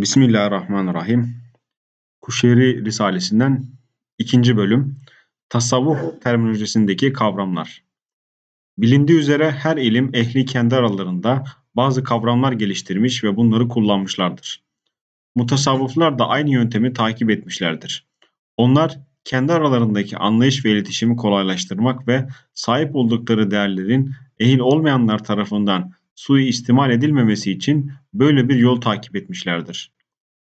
Bismillahirrahmanirrahim. Kuşeri Risalesinden ikinci bölüm Tasavvuf terminolojisindeki kavramlar. Bilindiği üzere her ilim ehli kendi aralarında bazı kavramlar geliştirmiş ve bunları kullanmışlardır. Mutasavvıflar da aynı yöntemi takip etmişlerdir. Onlar kendi aralarındaki anlayış ve iletişimi kolaylaştırmak ve sahip oldukları değerlerin ehil olmayanlar tarafından Suyu istimal edilmemesi için böyle bir yol takip etmişlerdir.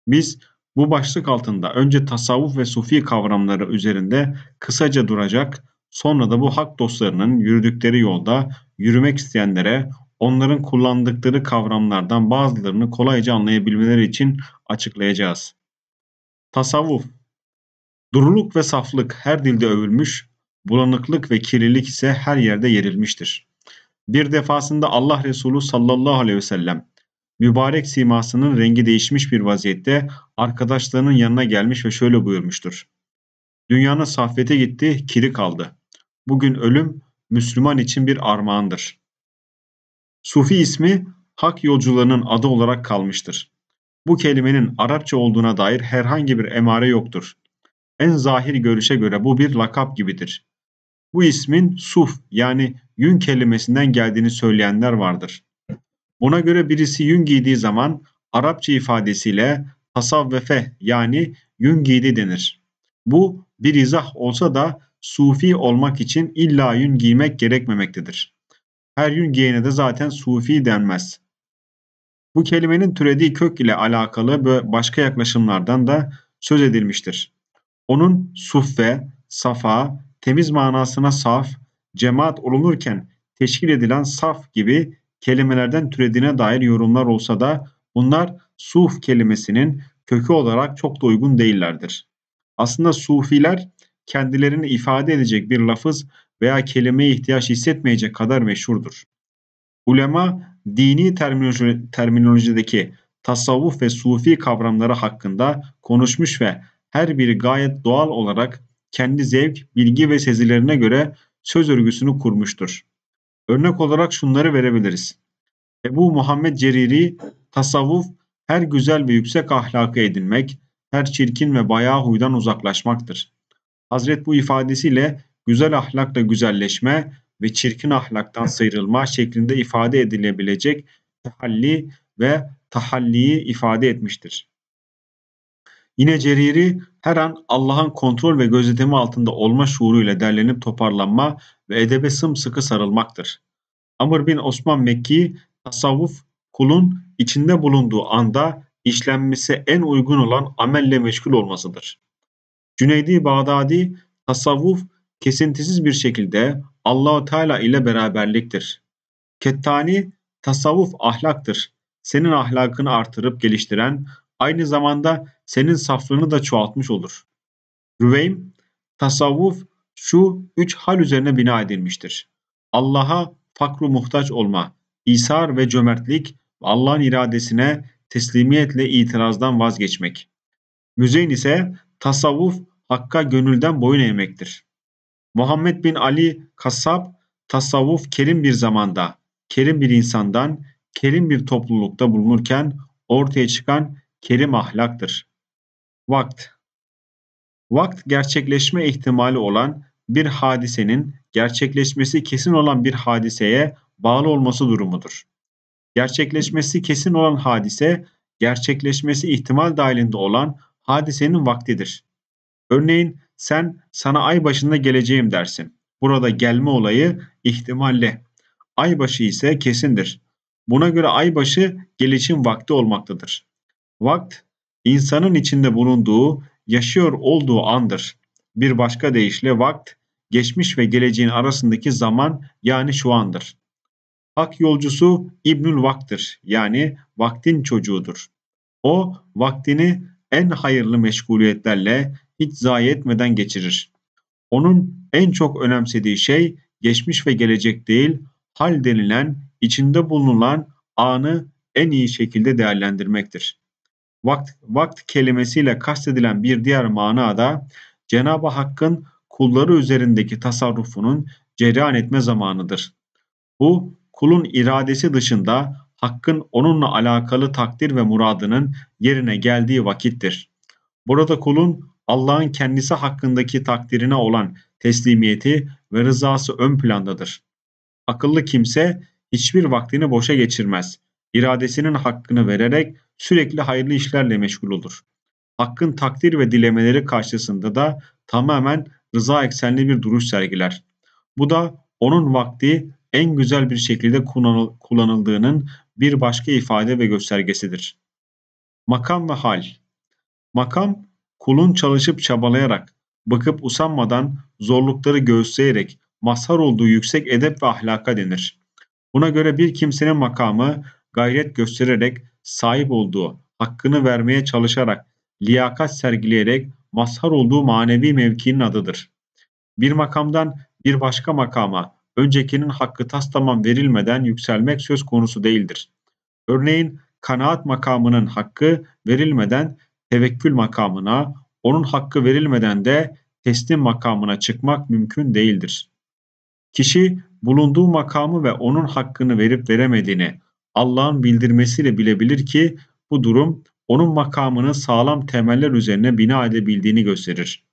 Biz bu başlık altında önce tasavvuf ve sufi kavramları üzerinde kısaca duracak, sonra da bu hak dostlarının yürüdükleri yolda yürümek isteyenlere onların kullandıkları kavramlardan bazılarını kolayca anlayabilmeleri için açıklayacağız. Tasavvuf Duruluk ve saflık her dilde övülmüş, bulanıklık ve kirlilik ise her yerde yerilmiştir. Bir defasında Allah Resulü sallallahu aleyhi ve sellem mübarek simasının rengi değişmiş bir vaziyette arkadaşlarının yanına gelmiş ve şöyle buyurmuştur. Dünyanın saffete gitti, kiri kaldı. Bugün ölüm Müslüman için bir armağandır. Sufi ismi hak yolcularının adı olarak kalmıştır. Bu kelimenin Arapça olduğuna dair herhangi bir emare yoktur. En zahir görüşe göre bu bir lakap gibidir. Bu ismin suf yani yün kelimesinden geldiğini söyleyenler vardır. Buna göre birisi yün giydiği zaman Arapça ifadesiyle tasavvefe yani yün giydi denir. Bu bir izah olsa da sufi olmak için illa yün giymek gerekmemektedir. Her yün giyene de zaten sufi denmez. Bu kelimenin türediği kök ile alakalı ve başka yaklaşımlardan da söz edilmiştir. Onun suffe, safa, temiz manasına saf, cemaat olunurken teşkil edilen saf gibi kelimelerden türediğine dair yorumlar olsa da bunlar suf kelimesinin kökü olarak çok da uygun değillerdir. Aslında sufiler kendilerini ifade edecek bir lafız veya kelimeye ihtiyaç hissetmeyecek kadar meşhurdur. Ulema dini terminoloji, terminolojideki tasavvuf ve sufi kavramları hakkında konuşmuş ve her biri gayet doğal olarak kendi zevk, bilgi ve sezilerine göre söz örgüsünü kurmuştur. Örnek olarak şunları verebiliriz. Ebu Muhammed Ceriri, tasavvuf her güzel ve yüksek ahlakı edinmek, her çirkin ve bayağı huydan uzaklaşmaktır. Hazret bu ifadesiyle güzel ahlakla güzelleşme ve çirkin ahlaktan sıyrılma şeklinde ifade edilebilecek tehalli ve tahalliyi ifade etmiştir. Yine Ceriri her an Allah'ın kontrol ve gözetimi altında olma şuuruyla derlenip toparlanma ve edebe sımsıkı sarılmaktır. Amr bin Osman Mekki, tasavvuf kulun içinde bulunduğu anda işlenmesi en uygun olan amelle meşgul olmasıdır. Cüneydi Bağdadi, tasavvuf kesintisiz bir şekilde Allahu Teala ile beraberliktir. Kettani, tasavvuf ahlaktır. Senin ahlakını artırıp geliştiren, aynı zamanda senin saflığını da çoğaltmış olur. Rüveym, tasavvuf şu üç hal üzerine bina edilmiştir. Allah'a fakru muhtaç olma, isar ve cömertlik ve Allah'ın iradesine teslimiyetle itirazdan vazgeçmek. Müzeyn ise tasavvuf hakka gönülden boyun eğmektir. Muhammed bin Ali Kassab tasavvuf kerim bir zamanda, kerim bir insandan, kerim bir toplulukta bulunurken ortaya çıkan kerim ahlaktır. Vakt Vakt gerçekleşme ihtimali olan bir hadisenin gerçekleşmesi kesin olan bir hadiseye bağlı olması durumudur. Gerçekleşmesi kesin olan hadise, gerçekleşmesi ihtimal dahilinde olan hadisenin vaktidir. Örneğin sen sana ay başında geleceğim dersin. Burada gelme olayı ihtimalle, aybaşı ise kesindir. Buna göre aybaşı gelişim vakti olmaktadır. Vakt, insanın içinde bulunduğu, yaşıyor olduğu andır. Bir başka deyişle vakt, geçmiş ve geleceğin arasındaki zaman yani şu andır. Hak yolcusu İbnül Vak'tır yani vaktin çocuğudur. O vaktini en hayırlı meşguliyetlerle hiç zayi etmeden geçirir. Onun en çok önemsediği şey geçmiş ve gelecek değil, hal denilen, içinde bulunan anı en iyi şekilde değerlendirmektir. Vakt, vakt kelimesiyle kastedilen bir diğer mana da Cenab-ı Hakk'ın kulları üzerindeki tasarrufunun cereyan etme zamanıdır. Bu kulun iradesi dışında Hakk'ın onunla alakalı takdir ve muradının yerine geldiği vakittir. Burada kulun Allah'ın kendisi hakkındaki takdirine olan teslimiyeti ve rızası ön plandadır. Akıllı kimse hiçbir vaktini boşa geçirmez. İradesinin hakkını vererek sürekli hayırlı işlerle meşgul olur. Hakkın takdir ve dilemeleri karşısında da tamamen rıza eksenli bir duruş sergiler. Bu da onun vakti en güzel bir şekilde kullanıldığının bir başka ifade ve göstergesidir. Makam ve hal. Makam kulun çalışıp çabalayarak, bakıp usanmadan, zorlukları göğüsleyerek mazhar olduğu yüksek edep ve ahlaka denir. Buna göre bir kimsenin makamı gayret göstererek, sahip olduğu, hakkını vermeye çalışarak, liyakat sergileyerek mazhar olduğu manevi mevkinin adıdır. Bir makamdan bir başka makama, öncekinin hakkı tas verilmeden yükselmek söz konusu değildir. Örneğin kanaat makamının hakkı verilmeden tevekkül makamına, onun hakkı verilmeden de teslim makamına çıkmak mümkün değildir. Kişi bulunduğu makamı ve onun hakkını verip veremediğini, Allah'ın bildirmesiyle bilebilir ki bu durum onun makamını sağlam temeller üzerine bina edebildiğini gösterir.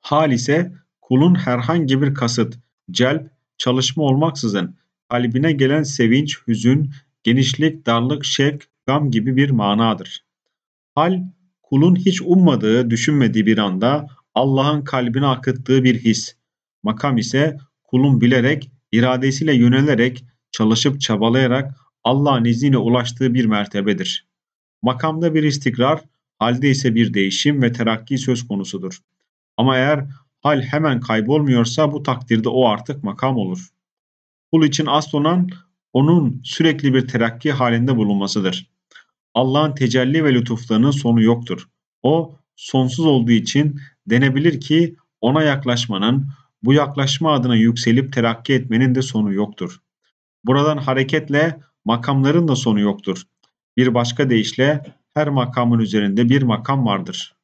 Hal ise kulun herhangi bir kasıt, celp, çalışma olmaksızın kalbine gelen sevinç, hüzün, genişlik, darlık, şevk, gam gibi bir manadır. Hal, kulun hiç ummadığı, düşünmediği bir anda Allah'ın kalbine akıttığı bir his. Makam ise kulun bilerek, iradesiyle yönelerek çalışıp çabalayarak Allah'ın izniyle ulaştığı bir mertebedir. Makamda bir istikrar, halde ise bir değişim ve terakki söz konusudur. Ama eğer hal hemen kaybolmuyorsa bu takdirde o artık makam olur. Kul için asıl olan onun sürekli bir terakki halinde bulunmasıdır. Allah'ın tecelli ve lütuflarının sonu yoktur. O sonsuz olduğu için denebilir ki ona yaklaşmanın, bu yaklaşma adına yükselip terakki etmenin de sonu yoktur. Buradan hareketle makamların da sonu yoktur. Bir başka deyişle her makamın üzerinde bir makam vardır.